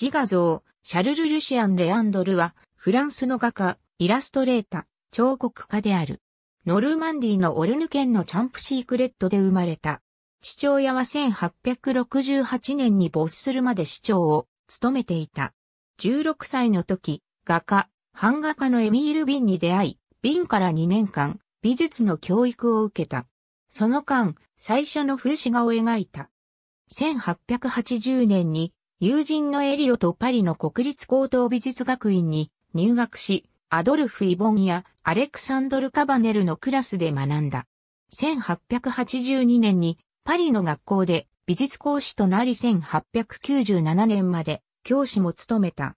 自画像、シャルル・ルシアン・レアンドルは、フランスの画家、イラストレータ、ー、彫刻家である。ノルマンディのオルヌ県のチャンプシークレットで生まれた。父親は1868年に没するまで市長を務めていた。16歳の時、画家、版画家のエミール・ビンに出会い、ビンから2年間、美術の教育を受けた。その間、最初の風刺画を描いた。1880年に友人のエリオとパリの国立高等美術学院に入学し、アドルフ・イボンやアレクサンドル・カバネルのクラスで学んだ。1882年にパリの学校で美術講師となり1897年まで教師も務めた。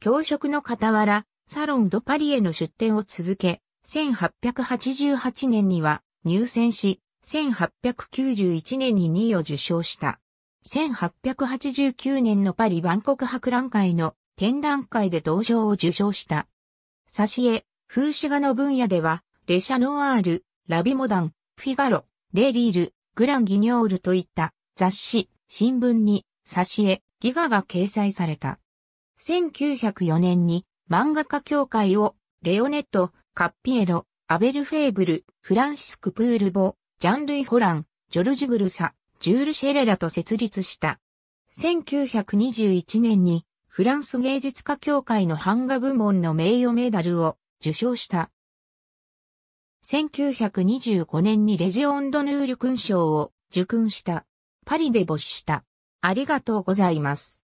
教職の傍ら、サロン・ド・パリへの出展を続け、1888年には入選し、1891年に2位を受賞した。1889年のパリ万国博覧会の展覧会で銅賞を受賞した。挿絵、風刺画の分野では、レシャノアール、ラビモダン、フィガロ、レリール、グランギニョールといった雑誌、新聞に挿絵、ギガが掲載された。1904年に漫画家協会をレオネット、カッピエロ、アベル・フェーブル、フランシスク・プールボ、ジャンルイ・ホラン、ジョルジュ・グルサ、ジュール・シェレラと設立した。1921年にフランス芸術家協会の版画部門の名誉メダルを受賞した。1925年にレジオンド・ヌール勲章を受勲した。パリで没した。ありがとうございます。